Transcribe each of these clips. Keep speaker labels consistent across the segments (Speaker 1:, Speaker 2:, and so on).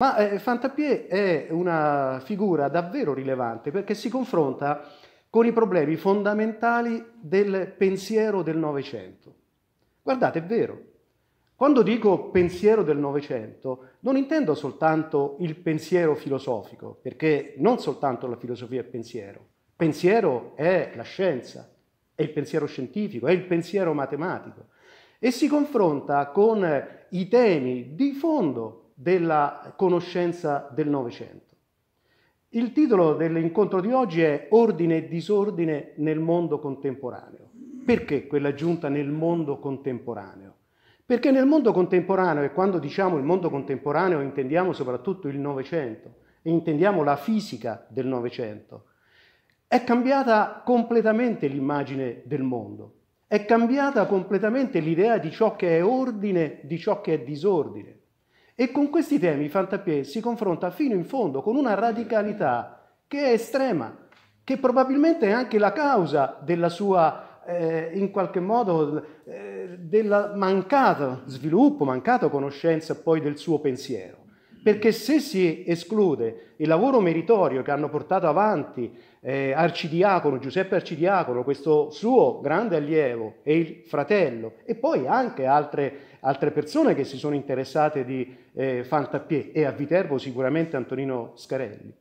Speaker 1: Ma eh, Fantapie è una figura davvero rilevante perché si confronta con i problemi fondamentali del pensiero del Novecento. Guardate, è vero. Quando dico pensiero del Novecento non intendo soltanto il pensiero filosofico, perché non soltanto la filosofia è pensiero. Pensiero è la scienza, è il pensiero scientifico, è il pensiero matematico e si confronta con i temi di fondo della conoscenza del Novecento. Il titolo dell'incontro di oggi è Ordine e disordine nel mondo contemporaneo. Perché quella giunta nel mondo contemporaneo? Perché nel mondo contemporaneo, e quando diciamo il mondo contemporaneo intendiamo soprattutto il Novecento, e intendiamo la fisica del Novecento, è cambiata completamente l'immagine del mondo, è cambiata completamente l'idea di ciò che è ordine, di ciò che è disordine. E con questi temi Fantapie si confronta fino in fondo con una radicalità che è estrema, che probabilmente è anche la causa della sua, eh, in qualche modo, eh, del mancato sviluppo, mancata conoscenza poi del suo pensiero. Perché se si esclude il lavoro meritorio che hanno portato avanti eh, Arcidiacono, Giuseppe Arcidiacono, questo suo grande allievo e il fratello, e poi anche altre altre persone che si sono interessate di eh, Fantappier e a Viterbo sicuramente Antonino Scarelli.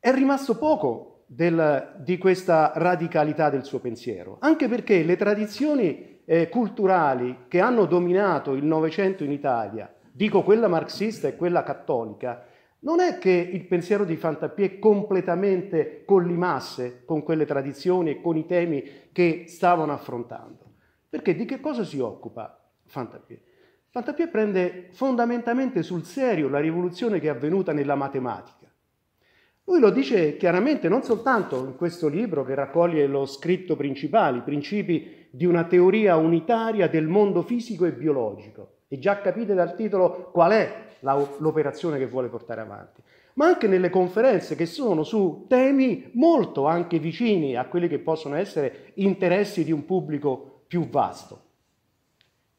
Speaker 1: È rimasto poco del, di questa radicalità del suo pensiero, anche perché le tradizioni eh, culturali che hanno dominato il Novecento in Italia, dico quella marxista e quella cattolica, non è che il pensiero di Fantapie completamente collimasse con quelle tradizioni e con i temi che stavano affrontando. Perché di che cosa si occupa Fantapie. Fantapie prende fondamentalmente sul serio la rivoluzione che è avvenuta nella matematica. Lui lo dice chiaramente non soltanto in questo libro che raccoglie lo scritto principale, i principi di una teoria unitaria del mondo fisico e biologico, e già capite dal titolo qual è l'operazione che vuole portare avanti, ma anche nelle conferenze che sono su temi molto anche vicini a quelli che possono essere interessi di un pubblico più vasto.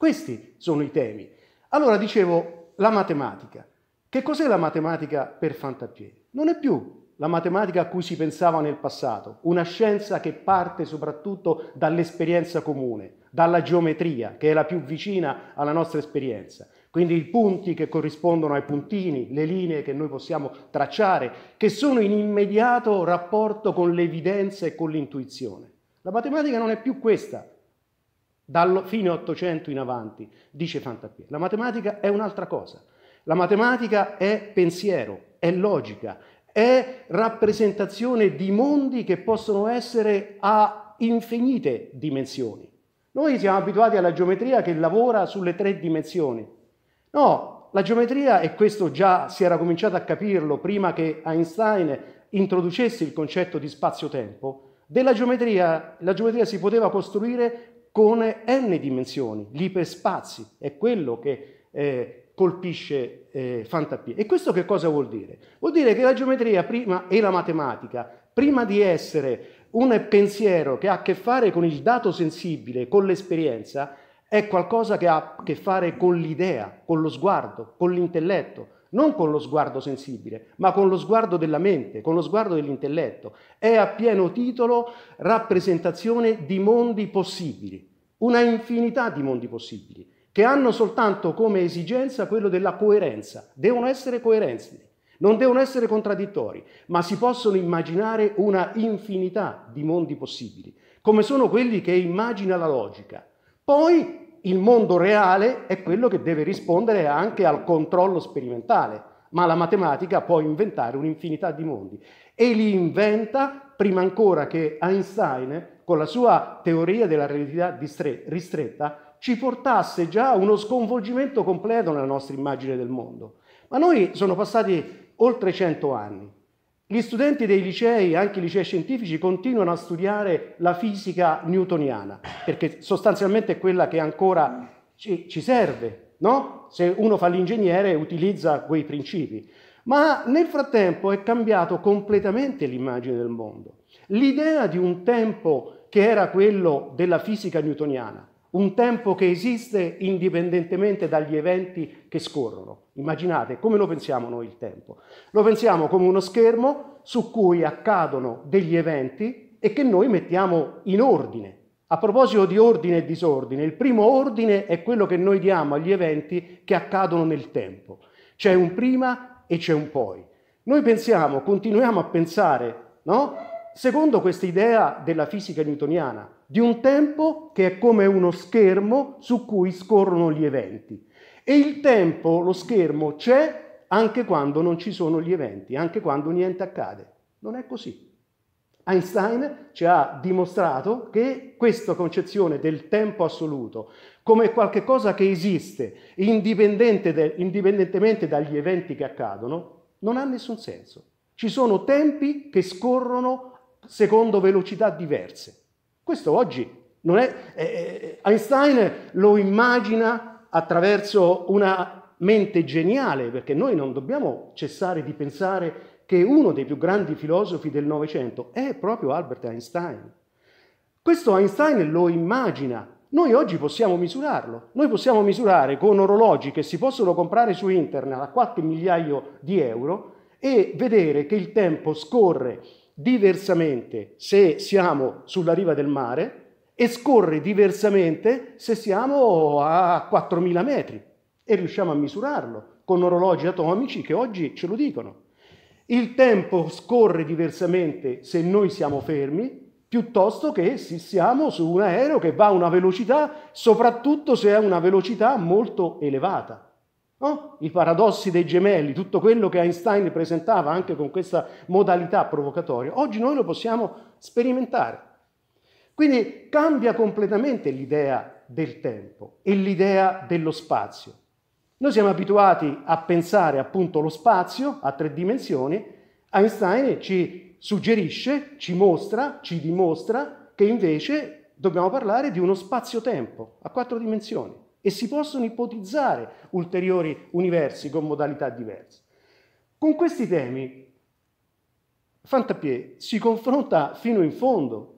Speaker 1: Questi sono i temi. Allora dicevo la matematica. Che cos'è la matematica per Fantapiedi? Non è più la matematica a cui si pensava nel passato, una scienza che parte soprattutto dall'esperienza comune, dalla geometria, che è la più vicina alla nostra esperienza. Quindi i punti che corrispondono ai puntini, le linee che noi possiamo tracciare, che sono in immediato rapporto con l'evidenza e con l'intuizione. La matematica non è più questa, dal fine 800 in avanti, dice Fantapie. La matematica è un'altra cosa. La matematica è pensiero, è logica, è rappresentazione di mondi che possono essere a infinite dimensioni. Noi siamo abituati alla geometria che lavora sulle tre dimensioni. No, la geometria, e questo già si era cominciato a capirlo prima che Einstein introducesse il concetto di spazio-tempo, della geometria, la geometria si poteva costruire con n dimensioni, gli iperspazi, è quello che eh, colpisce eh, Fantapie. E questo che cosa vuol dire? Vuol dire che la geometria prima e la matematica, prima di essere un pensiero che ha a che fare con il dato sensibile, con l'esperienza, è qualcosa che ha a che fare con l'idea, con lo sguardo, con l'intelletto, non con lo sguardo sensibile, ma con lo sguardo della mente, con lo sguardo dell'intelletto. È a pieno titolo rappresentazione di mondi possibili, una infinità di mondi possibili, che hanno soltanto come esigenza quello della coerenza, devono essere coerenti. Non devono essere contraddittori, ma si possono immaginare una infinità di mondi possibili, come sono quelli che immagina la logica. Poi il mondo reale è quello che deve rispondere anche al controllo sperimentale, ma la matematica può inventare un'infinità di mondi e li inventa prima ancora che Einstein, con la sua teoria della relatività ristretta, ci portasse già a uno sconvolgimento completo nella nostra immagine del mondo. Ma noi sono passati oltre 100 anni. Gli studenti dei licei, anche i licei scientifici, continuano a studiare la fisica newtoniana, perché sostanzialmente è quella che ancora ci, ci serve, no? Se uno fa l'ingegnere utilizza quei principi. Ma nel frattempo è cambiato completamente l'immagine del mondo. L'idea di un tempo che era quello della fisica newtoniana, un tempo che esiste indipendentemente dagli eventi che scorrono. Immaginate come lo pensiamo noi il tempo. Lo pensiamo come uno schermo su cui accadono degli eventi e che noi mettiamo in ordine. A proposito di ordine e disordine, il primo ordine è quello che noi diamo agli eventi che accadono nel tempo. C'è un prima e c'è un poi. Noi pensiamo, continuiamo a pensare, no? secondo questa idea della fisica newtoniana, di un tempo che è come uno schermo su cui scorrono gli eventi. E il tempo, lo schermo, c'è anche quando non ci sono gli eventi, anche quando niente accade. Non è così. Einstein ci ha dimostrato che questa concezione del tempo assoluto come qualcosa che esiste indipendente indipendentemente dagli eventi che accadono non ha nessun senso. Ci sono tempi che scorrono secondo velocità diverse. Questo oggi non è... Eh, eh, Einstein lo immagina attraverso una mente geniale, perché noi non dobbiamo cessare di pensare che uno dei più grandi filosofi del Novecento è proprio Albert Einstein. Questo Einstein lo immagina, noi oggi possiamo misurarlo, noi possiamo misurare con orologi che si possono comprare su internet a qualche migliaio di euro e vedere che il tempo scorre diversamente se siamo sulla riva del mare e scorre diversamente se siamo a 4.000 metri e riusciamo a misurarlo con orologi atomici che oggi ce lo dicono. Il tempo scorre diversamente se noi siamo fermi piuttosto che se siamo su un aereo che va a una velocità, soprattutto se è una velocità molto elevata. No? I paradossi dei gemelli, tutto quello che Einstein presentava anche con questa modalità provocatoria, oggi noi lo possiamo sperimentare. Quindi cambia completamente l'idea del tempo e l'idea dello spazio. Noi siamo abituati a pensare appunto lo spazio a tre dimensioni, Einstein ci suggerisce, ci mostra, ci dimostra che invece dobbiamo parlare di uno spazio-tempo a quattro dimensioni e si possono ipotizzare ulteriori universi con modalità diverse. Con questi temi Fantapie si confronta fino in fondo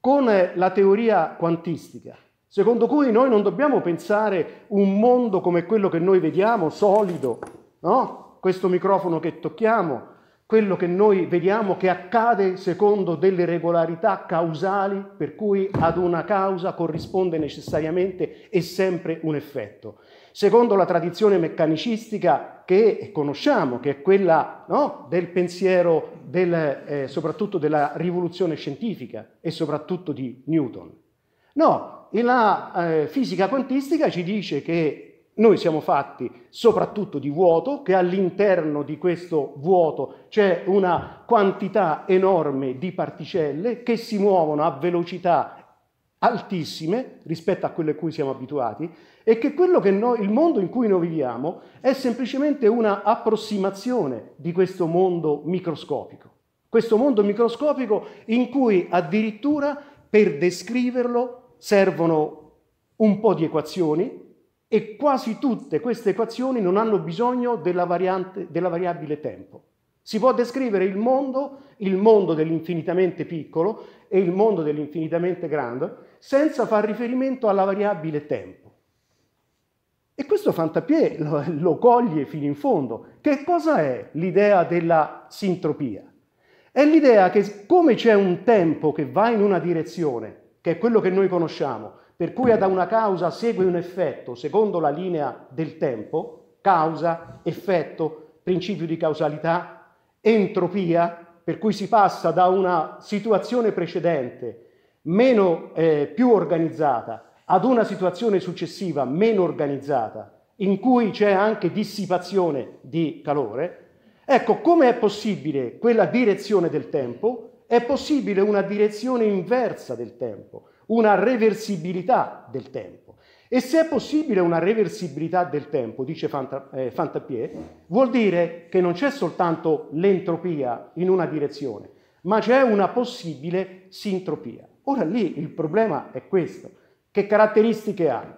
Speaker 1: con eh, la teoria quantistica, secondo cui noi non dobbiamo pensare un mondo come quello che noi vediamo, solido, no? questo microfono che tocchiamo, quello che noi vediamo che accade secondo delle regolarità causali, per cui ad una causa corrisponde necessariamente e sempre un effetto. Secondo la tradizione meccanicistica che conosciamo, che è quella no, del pensiero del, eh, soprattutto della rivoluzione scientifica e soprattutto di Newton. No, la eh, fisica quantistica ci dice che noi siamo fatti soprattutto di vuoto, che all'interno di questo vuoto c'è una quantità enorme di particelle che si muovono a velocità altissime rispetto a quelle a cui siamo abituati e che, che noi, il mondo in cui noi viviamo è semplicemente una approssimazione di questo mondo microscopico. Questo mondo microscopico in cui addirittura per descriverlo servono un po' di equazioni, e quasi tutte queste equazioni non hanno bisogno della, variante, della variabile tempo. Si può descrivere il mondo, il mondo dell'infinitamente piccolo e il mondo dell'infinitamente grande, senza far riferimento alla variabile tempo. E questo Fantapie lo, lo coglie fino in fondo. Che cosa è l'idea della sintropia? È l'idea che come c'è un tempo che va in una direzione, che è quello che noi conosciamo, per cui ad una causa segue un effetto secondo la linea del tempo, causa, effetto, principio di causalità, entropia, per cui si passa da una situazione precedente meno, eh, più organizzata ad una situazione successiva meno organizzata, in cui c'è anche dissipazione di calore, ecco come è possibile quella direzione del tempo? È possibile una direzione inversa del tempo una reversibilità del tempo. E se è possibile una reversibilità del tempo, dice eh, Fantapie, vuol dire che non c'è soltanto l'entropia in una direzione, ma c'è una possibile sintropia. Ora lì il problema è questo, che caratteristiche ha?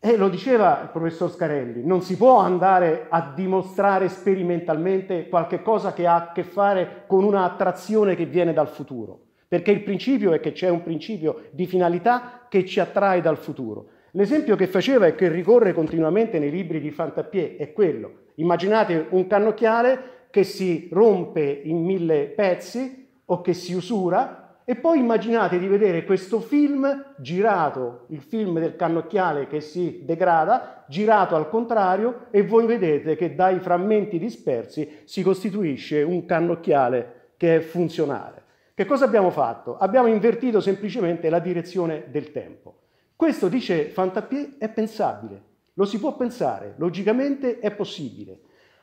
Speaker 1: E eh, lo diceva il professor Scarelli, non si può andare a dimostrare sperimentalmente qualcosa che ha a che fare con una attrazione che viene dal futuro perché il principio è che c'è un principio di finalità che ci attrae dal futuro. L'esempio che faceva e che ricorre continuamente nei libri di Fantapie è quello. Immaginate un cannocchiale che si rompe in mille pezzi o che si usura e poi immaginate di vedere questo film girato, il film del cannocchiale che si degrada, girato al contrario e voi vedete che dai frammenti dispersi si costituisce un cannocchiale che è funzionale. Che cosa abbiamo fatto? Abbiamo invertito semplicemente la direzione del tempo. Questo, dice Fantapié, è pensabile, lo si può pensare, logicamente è possibile.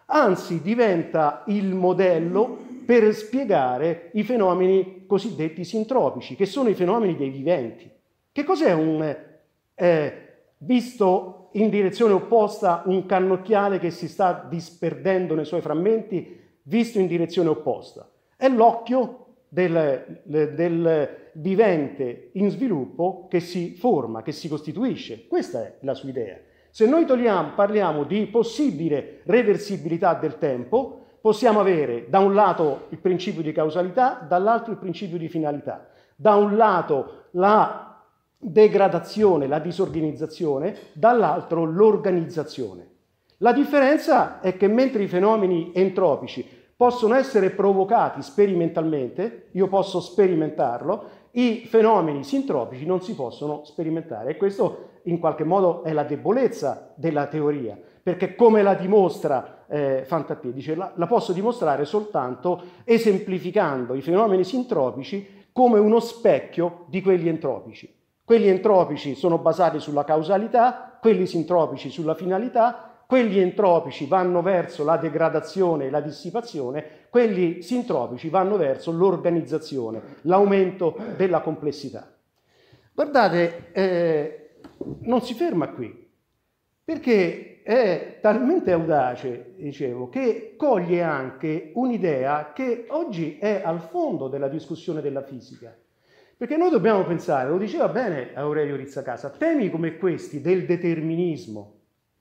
Speaker 1: Anzi, diventa il modello per spiegare i fenomeni cosiddetti sintropici, che sono i fenomeni dei viventi. Che cos'è un, eh, visto in direzione opposta, un cannocchiale che si sta disperdendo nei suoi frammenti, visto in direzione opposta? È l'occhio del, del vivente in sviluppo che si forma, che si costituisce. Questa è la sua idea. Se noi togliamo, parliamo di possibile reversibilità del tempo, possiamo avere da un lato il principio di causalità, dall'altro il principio di finalità. Da un lato la degradazione, la disorganizzazione, dall'altro l'organizzazione. La differenza è che mentre i fenomeni entropici possono essere provocati sperimentalmente, io posso sperimentarlo, i fenomeni sintropici non si possono sperimentare e questo in qualche modo è la debolezza della teoria, perché come la dimostra eh, Fantapie, dice, la, la posso dimostrare soltanto esemplificando i fenomeni sintropici come uno specchio di quelli entropici. Quelli entropici sono basati sulla causalità, quelli sintropici sulla finalità quelli entropici vanno verso la degradazione e la dissipazione, quelli sintropici vanno verso l'organizzazione, l'aumento della complessità. Guardate, eh, non si ferma qui, perché è talmente audace, dicevo, che coglie anche un'idea che oggi è al fondo della discussione della fisica. Perché noi dobbiamo pensare, lo diceva bene Aurelio Rizzacasa, temi come questi del determinismo,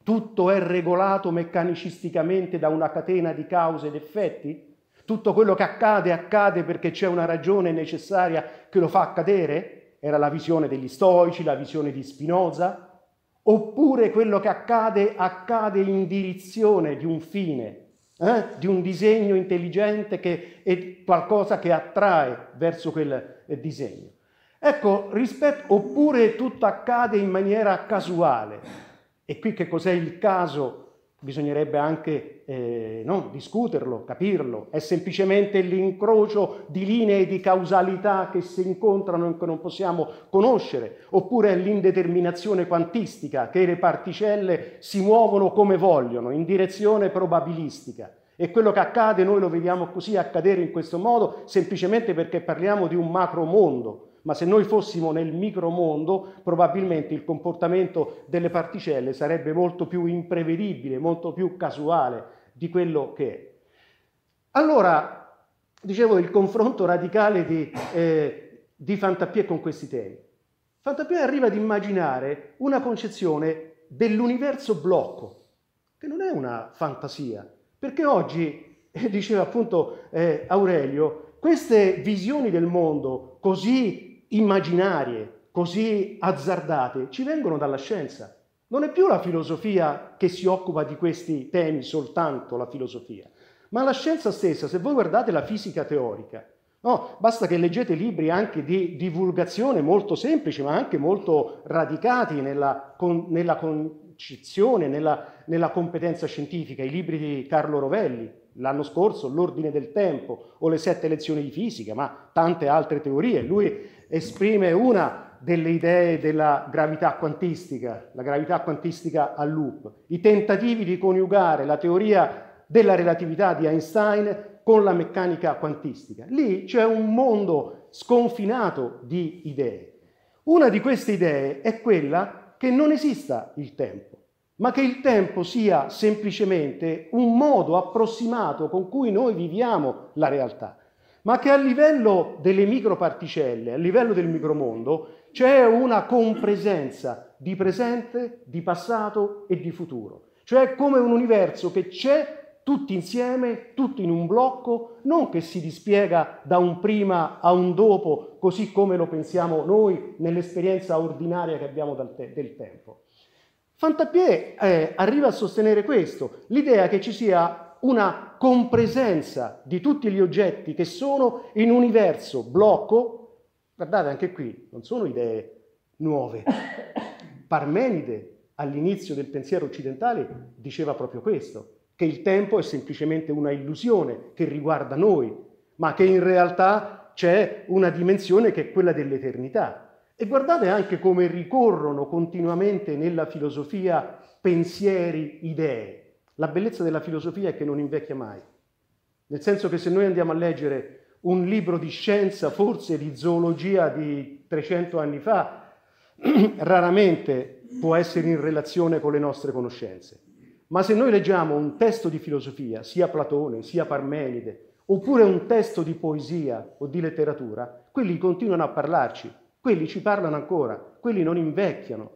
Speaker 1: tutto è regolato meccanicisticamente da una catena di cause ed effetti? Tutto quello che accade accade perché c'è una ragione necessaria che lo fa accadere? Era la visione degli stoici, la visione di Spinoza? Oppure quello che accade accade in direzione di un fine, eh? di un disegno intelligente che è qualcosa che attrae verso quel eh, disegno. Ecco, rispetto, oppure tutto accade in maniera casuale, e qui che cos'è il caso? Bisognerebbe anche eh, no, discuterlo, capirlo. È semplicemente l'incrocio di linee di causalità che si incontrano e che non possiamo conoscere, oppure è l'indeterminazione quantistica che le particelle si muovono come vogliono, in direzione probabilistica. E quello che accade noi lo vediamo così accadere in questo modo semplicemente perché parliamo di un macro mondo, ma se noi fossimo nel micromondo probabilmente il comportamento delle particelle sarebbe molto più imprevedibile, molto più casuale di quello che è. Allora, dicevo, il confronto radicale di, eh, di Fantapie con questi temi. Fantapie arriva ad immaginare una concezione dell'universo blocco, che non è una fantasia, perché oggi, eh, diceva appunto eh, Aurelio, queste visioni del mondo così immaginarie, così azzardate, ci vengono dalla scienza. Non è più la filosofia che si occupa di questi temi soltanto la filosofia, ma la scienza stessa, se voi guardate la fisica teorica, no? basta che leggete libri anche di divulgazione molto semplici, ma anche molto radicati nella, con, nella concezione, nella, nella competenza scientifica, i libri di Carlo Rovelli, l'anno scorso l'ordine del tempo o le sette lezioni di fisica, ma tante altre teorie. Lui esprime una delle idee della gravità quantistica, la gravità quantistica a loop, i tentativi di coniugare la teoria della relatività di Einstein con la meccanica quantistica. Lì c'è un mondo sconfinato di idee. Una di queste idee è quella che non esista il tempo ma che il tempo sia semplicemente un modo approssimato con cui noi viviamo la realtà, ma che a livello delle microparticelle, a livello del micromondo, c'è una compresenza di presente, di passato e di futuro, cioè come un universo che c'è tutti insieme, tutti in un blocco, non che si dispiega da un prima a un dopo, così come lo pensiamo noi nell'esperienza ordinaria che abbiamo del tempo. Fantapie eh, arriva a sostenere questo, l'idea che ci sia una compresenza di tutti gli oggetti che sono in universo blocco, guardate anche qui, non sono idee nuove. Parmenide all'inizio del pensiero occidentale diceva proprio questo, che il tempo è semplicemente una illusione che riguarda noi, ma che in realtà c'è una dimensione che è quella dell'eternità. E guardate anche come ricorrono continuamente nella filosofia pensieri, idee. La bellezza della filosofia è che non invecchia mai. Nel senso che se noi andiamo a leggere un libro di scienza, forse di zoologia di 300 anni fa, raramente può essere in relazione con le nostre conoscenze. Ma se noi leggiamo un testo di filosofia, sia Platone, sia Parmenide, oppure un testo di poesia o di letteratura, quelli continuano a parlarci quelli ci parlano ancora, quelli non invecchiano,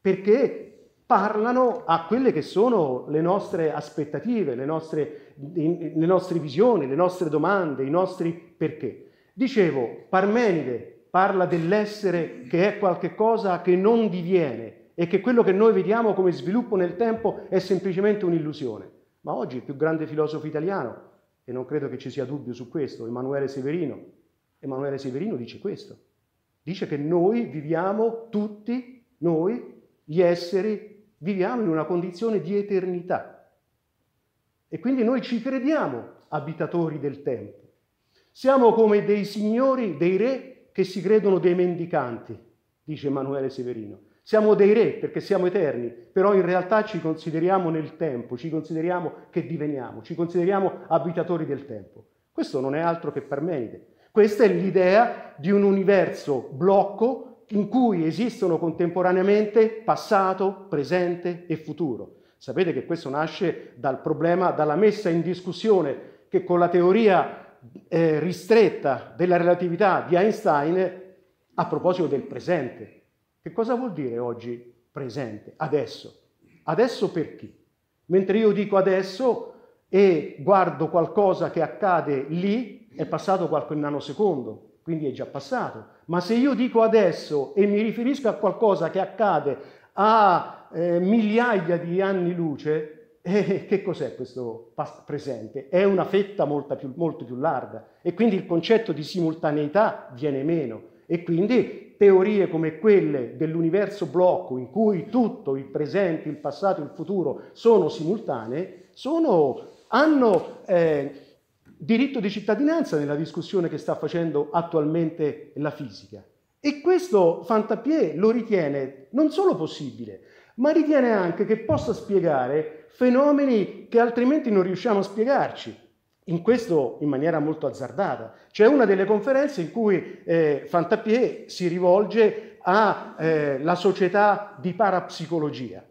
Speaker 1: perché parlano a quelle che sono le nostre aspettative, le nostre, le nostre visioni, le nostre domande, i nostri perché. Dicevo, Parmenide parla dell'essere che è qualcosa che non diviene e che quello che noi vediamo come sviluppo nel tempo è semplicemente un'illusione. Ma oggi il più grande filosofo italiano, e non credo che ci sia dubbio su questo, Emanuele Severino, Emanuele Severino dice questo. Dice che noi viviamo, tutti noi, gli esseri, viviamo in una condizione di eternità. E quindi noi ci crediamo abitatori del tempo. Siamo come dei signori, dei re che si credono dei mendicanti, dice Emanuele Severino. Siamo dei re perché siamo eterni, però in realtà ci consideriamo nel tempo, ci consideriamo che diveniamo, ci consideriamo abitatori del tempo. Questo non è altro che Parmenide. Questa è l'idea di un universo blocco in cui esistono contemporaneamente passato, presente e futuro. Sapete che questo nasce dal problema, dalla messa in discussione che con la teoria eh, ristretta della relatività di Einstein a proposito del presente. Che cosa vuol dire oggi presente, adesso? Adesso per chi? Mentre io dico adesso e guardo qualcosa che accade lì, è passato qualche nanosecondo, quindi è già passato. Ma se io dico adesso e mi riferisco a qualcosa che accade a eh, migliaia di anni luce, eh, che cos'è questo presente? È una fetta molto più, molto più larga e quindi il concetto di simultaneità viene meno e quindi teorie come quelle dell'universo blocco in cui tutto, il presente, il passato, il futuro sono simultanee, sono, hanno eh, diritto di cittadinanza nella discussione che sta facendo attualmente la fisica. E questo Fantapié lo ritiene non solo possibile, ma ritiene anche che possa spiegare fenomeni che altrimenti non riusciamo a spiegarci. In questo in maniera molto azzardata. C'è una delle conferenze in cui eh, Fantapié si rivolge alla eh, società di parapsicologia.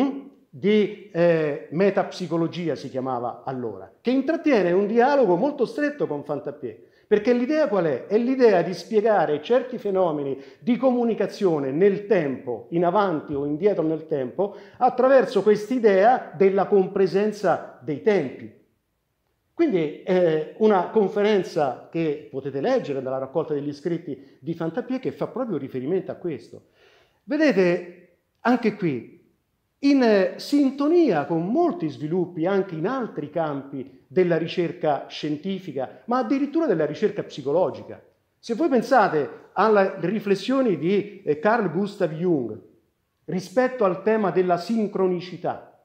Speaker 1: Mm? di eh, metapsicologia, si chiamava allora, che intrattiene un dialogo molto stretto con Fantapie. Perché l'idea qual è? È l'idea di spiegare certi fenomeni di comunicazione nel tempo, in avanti o indietro nel tempo, attraverso quest'idea della compresenza dei tempi. Quindi è una conferenza che potete leggere dalla raccolta degli scritti di Fantapie che fa proprio riferimento a questo. Vedete, anche qui in eh, sintonia con molti sviluppi anche in altri campi della ricerca scientifica, ma addirittura della ricerca psicologica. Se voi pensate alle riflessioni di eh, Carl Gustav Jung rispetto al tema della sincronicità,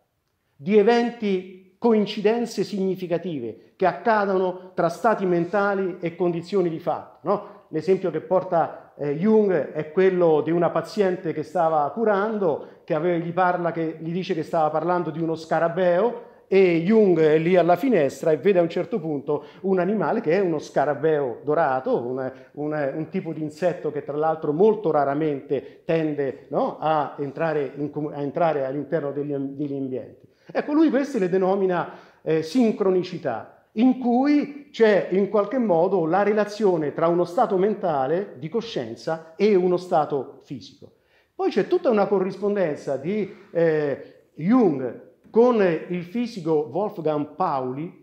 Speaker 1: di eventi, coincidenze significative che accadono tra stati mentali e condizioni di fatto, no? L'esempio che porta eh, Jung è quello di una paziente che stava curando, che, aveva, gli, parla, che gli dice che stava parlando di uno scarabeo e Jung è lì alla finestra e vede a un certo punto un animale che è uno scarabeo dorato, un, un, un tipo di insetto che tra l'altro molto raramente tende no, a, entrare in, a, entrare all'interno degli, degli, ambienti. Ecco, lui queste le denomina eh, sincronicità in cui c'è in qualche modo la relazione tra uno stato mentale di coscienza e uno stato fisico. Poi c'è tutta una corrispondenza di eh, Jung con il fisico Wolfgang Pauli,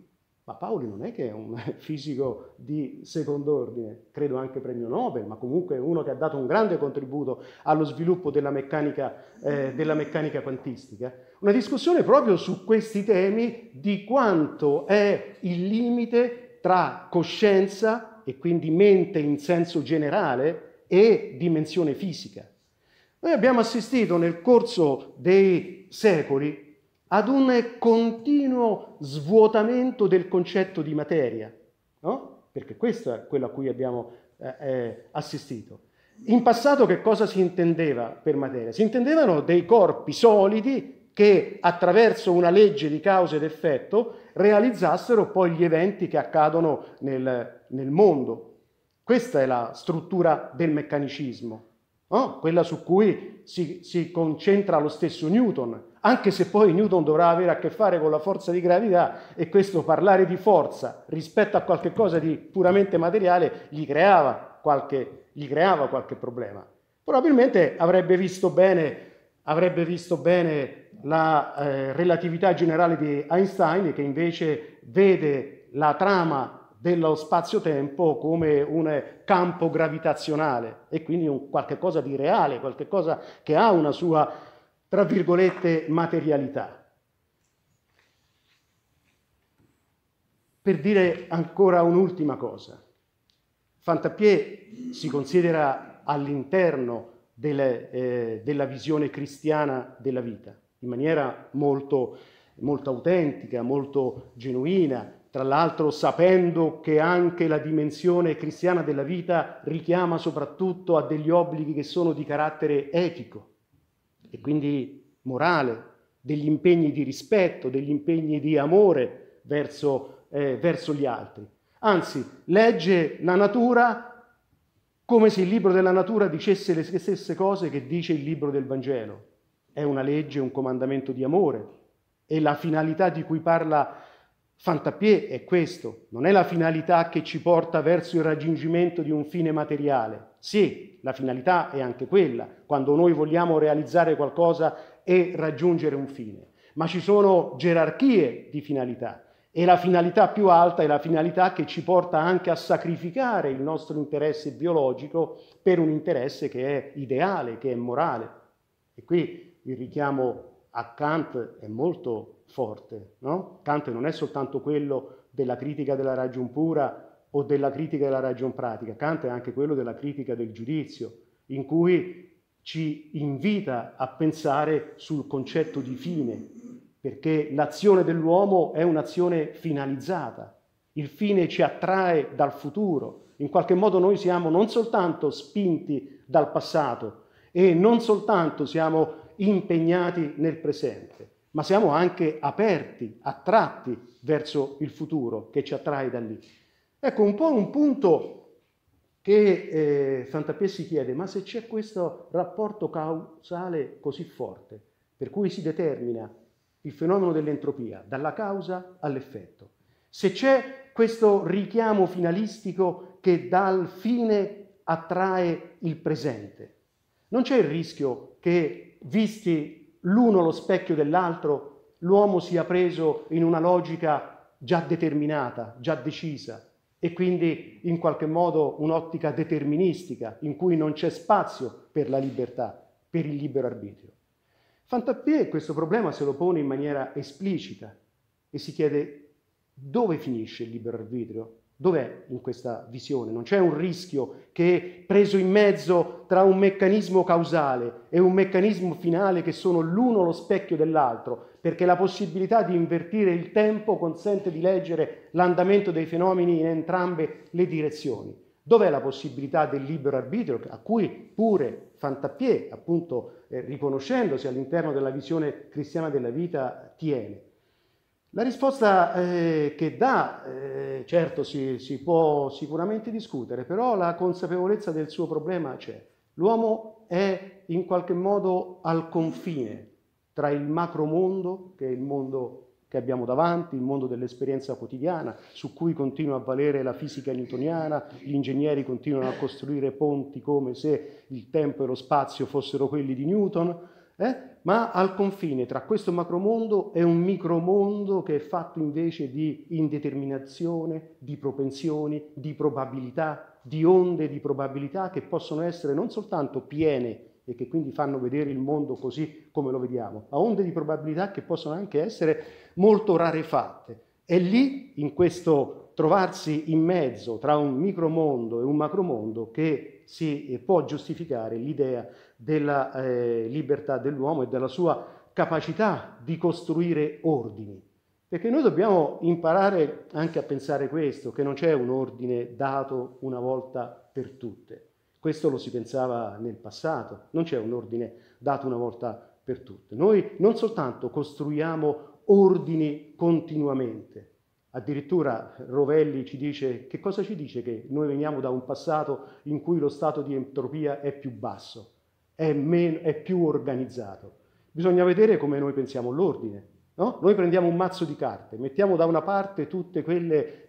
Speaker 1: ma Paoli non è che è un fisico di secondo ordine, credo anche premio Nobel, ma comunque uno che ha dato un grande contributo allo sviluppo della meccanica, eh, della meccanica quantistica. Una discussione proprio su questi temi di quanto è il limite tra coscienza e quindi mente in senso generale e dimensione fisica. Noi abbiamo assistito nel corso dei secoli ad un continuo svuotamento del concetto di materia, no? perché questo è quello a cui abbiamo eh, eh, assistito. In passato che cosa si intendeva per materia? Si intendevano dei corpi solidi che attraverso una legge di causa ed effetto realizzassero poi gli eventi che accadono nel, nel mondo. Questa è la struttura del meccanicismo, no? quella su cui si, si concentra lo stesso Newton, anche se poi Newton dovrà avere a che fare con la forza di gravità e questo parlare di forza rispetto a qualche cosa di puramente materiale gli creava qualche, gli creava qualche problema. Probabilmente avrebbe visto bene, avrebbe visto bene la eh, relatività generale di Einstein che invece vede la trama dello spazio-tempo come un campo gravitazionale e quindi un qualche cosa di reale, qualche cosa che ha una sua tra virgolette, materialità. Per dire ancora un'ultima cosa, Fantapie si considera all'interno delle, eh, della visione cristiana della vita, in maniera molto, molto autentica, molto genuina, tra l'altro sapendo che anche la dimensione cristiana della vita richiama soprattutto a degli obblighi che sono di carattere etico e quindi morale, degli impegni di rispetto, degli impegni di amore verso, eh, verso gli altri. Anzi, legge la natura come se il libro della natura dicesse le stesse cose che dice il libro del Vangelo. È una legge, un comandamento di amore e la finalità di cui parla Fantapie è questo, non è la finalità che ci porta verso il raggiungimento di un fine materiale. Sì, la finalità è anche quella, quando noi vogliamo realizzare qualcosa e raggiungere un fine, ma ci sono gerarchie di finalità e la finalità più alta è la finalità che ci porta anche a sacrificare il nostro interesse biologico per un interesse che è ideale, che è morale. E qui il richiamo a Kant è molto forte. No? Kant non è soltanto quello della critica della ragion pura o della critica della ragion pratica, Kant è anche quello della critica del giudizio, in cui ci invita a pensare sul concetto di fine, perché l'azione dell'uomo è un'azione finalizzata, il fine ci attrae dal futuro, in qualche modo noi siamo non soltanto spinti dal passato e non soltanto siamo impegnati nel presente, ma siamo anche aperti, attratti verso il futuro che ci attrae da lì. Ecco un po' un punto che eh, Santapia si chiede, ma se c'è questo rapporto causale così forte, per cui si determina il fenomeno dell'entropia dalla causa all'effetto, se c'è questo richiamo finalistico che dal fine attrae il presente, non c'è il rischio che visti l'uno lo specchio dell'altro, l'uomo sia preso in una logica già determinata, già decisa e quindi in qualche modo un'ottica deterministica in cui non c'è spazio per la libertà, per il libero arbitrio. Fantapie questo problema se lo pone in maniera esplicita e si chiede dove finisce il libero arbitrio Dov'è in questa visione? Non c'è un rischio che preso in mezzo tra un meccanismo causale e un meccanismo finale che sono l'uno lo specchio dell'altro, perché la possibilità di invertire il tempo consente di leggere l'andamento dei fenomeni in entrambe le direzioni. Dov'è la possibilità del libero arbitrio a cui pure Fantapié, appunto eh, riconoscendosi all'interno della visione cristiana della vita, tiene? La risposta eh, che dà, eh, certo si, si, può sicuramente discutere, però la consapevolezza del suo problema c'è. L'uomo è in qualche modo al confine tra il macro mondo, che è il mondo che abbiamo davanti, il mondo dell'esperienza quotidiana, su cui continua a valere la fisica newtoniana, gli ingegneri continuano a costruire ponti come se il tempo e lo spazio fossero quelli di Newton, eh? ma al confine tra questo macromondo e un micromondo che è fatto invece di indeterminazione, di propensioni, di probabilità, di onde di probabilità che possono essere non soltanto piene e che quindi fanno vedere il mondo così come lo vediamo, ma onde di probabilità che possono anche essere molto rarefatte. E lì, in questo trovarsi in mezzo tra un micromondo e un macromondo che si eh, può giustificare l'idea della eh, libertà dell'uomo e della sua capacità di costruire ordini. Perché noi dobbiamo imparare anche a pensare questo, che non c'è un ordine dato una volta per tutte. Questo lo si pensava nel passato, non c'è un ordine dato una volta per tutte. Noi non soltanto costruiamo ordini continuamente, Addirittura Rovelli ci dice che cosa ci dice che noi veniamo da un passato in cui lo stato di entropia è più basso, è, meno, è più organizzato. Bisogna vedere come noi pensiamo l'ordine. No? Noi prendiamo un mazzo di carte, mettiamo da una parte tutte quelle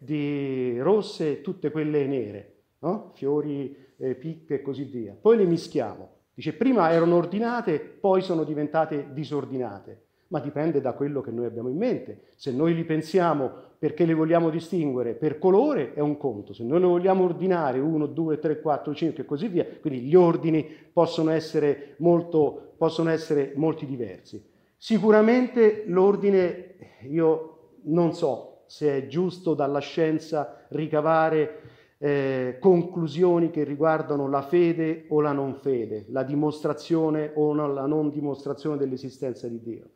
Speaker 1: rosse e tutte quelle nere, no? fiori, eh, picche e così via. Poi le mischiamo. Dice, prima erano ordinate, poi sono diventate disordinate ma dipende da quello che noi abbiamo in mente. Se noi li pensiamo perché li vogliamo distinguere per colore è un conto, se noi li vogliamo ordinare 1, 2, 3, 4, 5 e così via, quindi gli ordini possono essere, molto, possono essere molti diversi. Sicuramente l'ordine, io non so se è giusto dalla scienza ricavare eh, conclusioni che riguardano la fede o la non fede, la dimostrazione o la non dimostrazione dell'esistenza di Dio.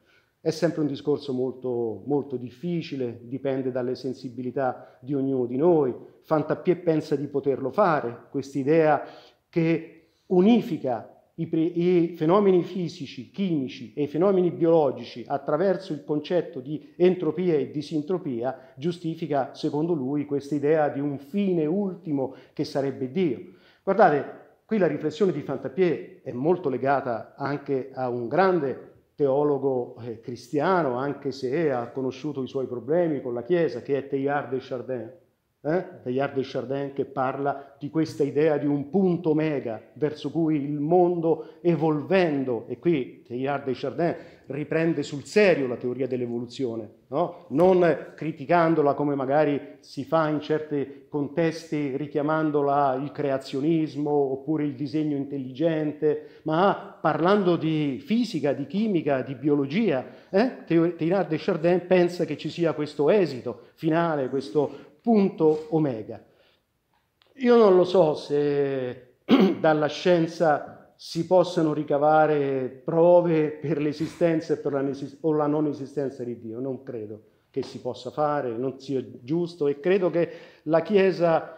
Speaker 1: È sempre un discorso molto, molto difficile, dipende dalle sensibilità di ognuno di noi. Fantapie pensa di poterlo fare, quest'idea che unifica i, pre- i, fenomeni fisici, chimici e i fenomeni biologici attraverso il concetto di entropia e disintropia, giustifica, secondo lui, questa idea di un fine ultimo che sarebbe Dio. Guardate, qui la riflessione di Fantapie è molto legata anche a un grande teologo eh, cristiano, anche se ha conosciuto i suoi problemi con la Chiesa, che è Teilhard de Chardin, eh? de Chardin che parla di questa idea di un punto mega verso cui il mondo evolvendo, e qui Teilhard de Chardin riprende sul serio la teoria dell'evoluzione, no? non criticandola come magari si fa in certi contesti richiamandola il creazionismo oppure il disegno intelligente, ma parlando di fisica, di chimica, di biologia, eh? Teilhard de Chardin pensa che ci sia questo esito finale, questo punto omega. Io non lo so se dalla scienza si possano ricavare prove per l'esistenza o la non esistenza di Dio, non credo che si possa fare, non sia giusto e credo che la Chiesa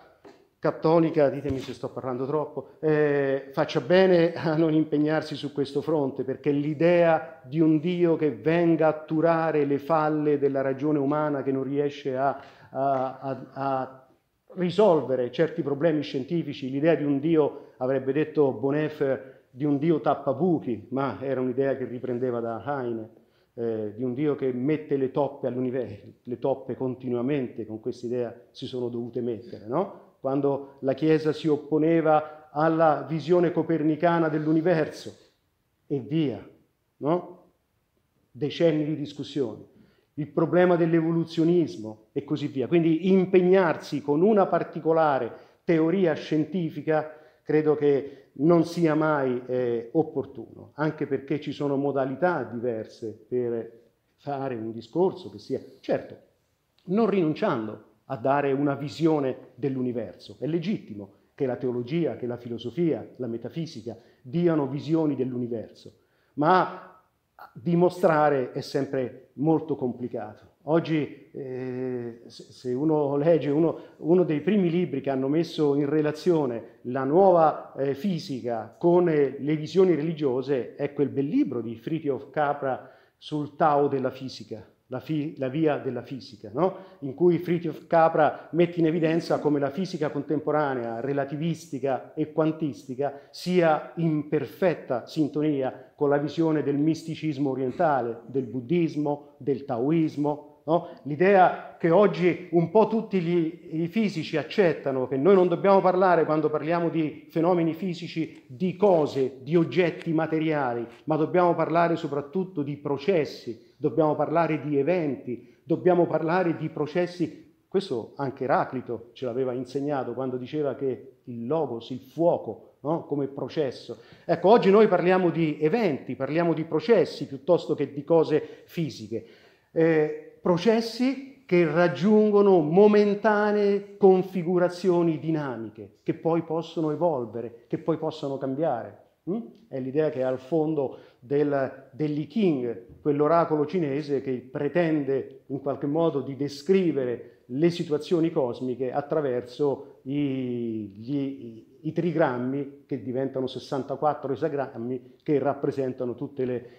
Speaker 1: cattolica, ditemi se sto parlando troppo, eh, faccia bene a non impegnarsi su questo fronte, perché l'idea di un Dio che venga a turare le falle della ragione umana che non riesce a a, a risolvere certi problemi scientifici, l'idea di un Dio, avrebbe detto Bonhoeffer, di un Dio tappabuchi, ma era un'idea che riprendeva da Heine, eh, di un Dio che mette le toppe all'universo, le toppe continuamente, con questa idea si sono dovute mettere, no? Quando la Chiesa si opponeva alla visione copernicana dell'universo e via, no? Decenni di discussioni il problema dell'evoluzionismo e così via. Quindi impegnarsi con una particolare teoria scientifica credo che non sia mai eh, opportuno, anche perché ci sono modalità diverse per fare un discorso che sia, certo, non rinunciando a dare una visione dell'universo. È legittimo che la teologia, che la filosofia, la metafisica diano visioni dell'universo, ma dimostrare è sempre molto complicato. Oggi eh, se uno legge uno, uno, dei primi libri che hanno messo in relazione la nuova eh, fisica con eh, le visioni religiose è quel bel libro di Fritjof Capra sul Tao della fisica la, la, via della fisica, no? in cui Fritjof Capra mette in evidenza come la fisica contemporanea, relativistica e quantistica sia in perfetta sintonia con la visione del misticismo orientale, del buddismo, del taoismo. No? L'idea che oggi un po' tutti gli, i fisici accettano che noi non dobbiamo parlare quando parliamo di fenomeni fisici di cose, di oggetti materiali, ma dobbiamo parlare soprattutto di processi, dobbiamo parlare di eventi, dobbiamo parlare di processi. Questo anche Eraclito ce l'aveva insegnato quando diceva che il logos, il fuoco, no? come processo. Ecco, oggi noi parliamo di eventi, parliamo di processi piuttosto che di cose fisiche. Eh, processi che raggiungono momentanee configurazioni dinamiche, che poi possono evolvere, che poi possono cambiare. Hm? È l'idea che è al fondo del, dell'I King, quell'oracolo cinese che pretende in qualche modo di descrivere le situazioni cosmiche attraverso i, gli, i trigrammi che diventano 64 esagrammi che rappresentano tutte le,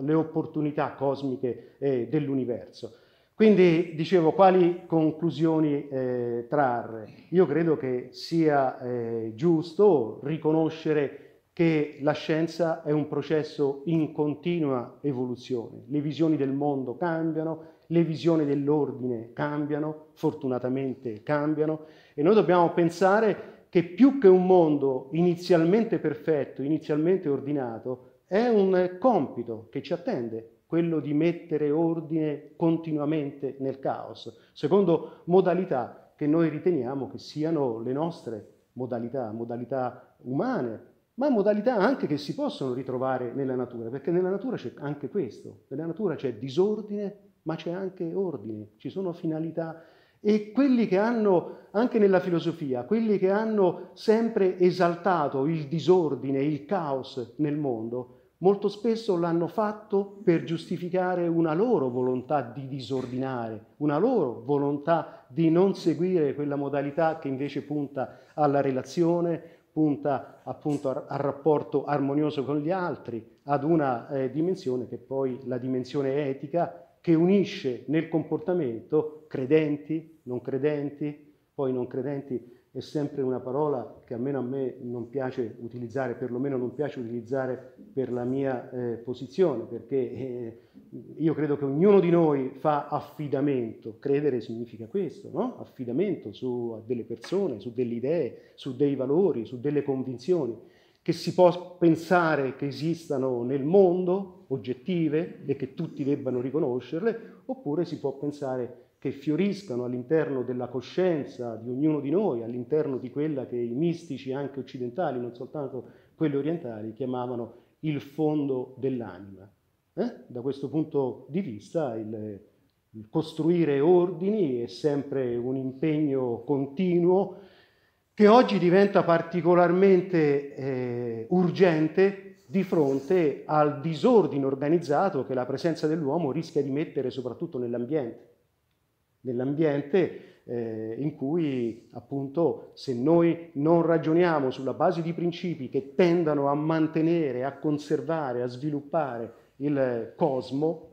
Speaker 1: le opportunità cosmiche eh, dell'universo. Quindi dicevo quali conclusioni eh, trarre? Io credo che sia eh, giusto riconoscere che la scienza è un processo in continua evoluzione, le visioni del mondo cambiano, le visioni dell'ordine cambiano, fortunatamente cambiano, e noi dobbiamo pensare che più che un mondo inizialmente perfetto, inizialmente ordinato, è un compito che ci attende, quello di mettere ordine continuamente nel caos, secondo modalità che noi riteniamo che siano le nostre modalità, modalità umane, ma modalità anche che si possono ritrovare nella natura, perché nella natura c'è anche questo, nella natura c'è disordine, ma c'è anche ordine, ci sono finalità e quelli che hanno, anche nella filosofia, quelli che hanno sempre esaltato il disordine, il caos nel mondo, molto spesso l'hanno fatto per giustificare una loro volontà di disordinare, una loro volontà di non seguire quella modalità che invece punta alla relazione, punta appunto al rapporto armonioso con gli altri, ad una eh, dimensione che è poi la dimensione etica che unisce nel comportamento credenti, non credenti, poi non credenti è sempre una parola che almeno a me non piace utilizzare, perlomeno non piace utilizzare per la mia eh, posizione, perché eh, io credo che ognuno di noi fa affidamento, credere significa questo, no? affidamento su a delle persone, su delle idee, su dei valori, su delle convinzioni che si può pensare che esistano nel mondo, oggettive, e che tutti debbano riconoscerle, oppure si può pensare che fioriscano all'interno della coscienza di ognuno di noi, all'interno di quella che i mistici anche occidentali, non soltanto quelli orientali, chiamavano il fondo dell'anima. Eh? Da questo punto di vista il, il costruire ordini è sempre un impegno continuo che oggi diventa particolarmente eh, urgente di fronte al disordine organizzato che la presenza dell'uomo rischia di mettere soprattutto nell'ambiente dell'ambiente eh, in cui appunto se noi non ragioniamo sulla base di principi che tendano a mantenere, a conservare, a sviluppare il cosmo,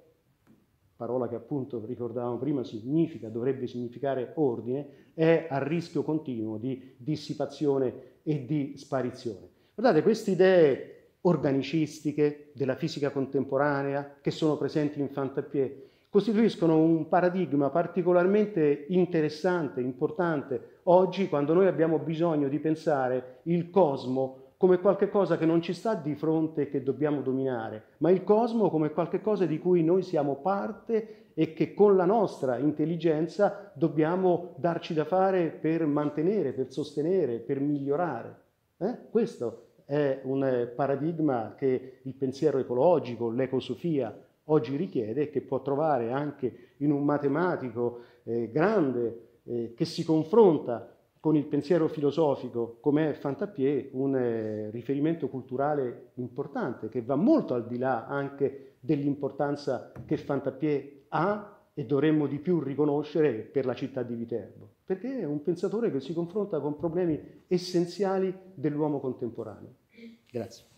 Speaker 1: parola che appunto ricordavamo prima significa, dovrebbe significare ordine, è a rischio continuo di dissipazione e di sparizione. Guardate, queste idee organicistiche della fisica contemporanea che sono presenti in Fantapie costituiscono un paradigma particolarmente interessante, importante, oggi quando noi abbiamo bisogno di pensare il cosmo come qualcosa che non ci sta di fronte e che dobbiamo dominare, ma il cosmo come qualcosa di cui noi siamo parte e che con la nostra intelligenza dobbiamo darci da fare per mantenere, per sostenere, per migliorare. Eh? Questo è un paradigma che il pensiero ecologico, l'ecosofia oggi richiede e che può trovare anche in un matematico eh, grande eh, che si confronta con il pensiero filosofico come è Fantapié un eh, riferimento culturale importante che va molto al di là anche dell'importanza che Fantapié ha e dovremmo di più riconoscere per la città di Viterbo, perché è un pensatore che si confronta con problemi essenziali dell'uomo contemporaneo. Grazie.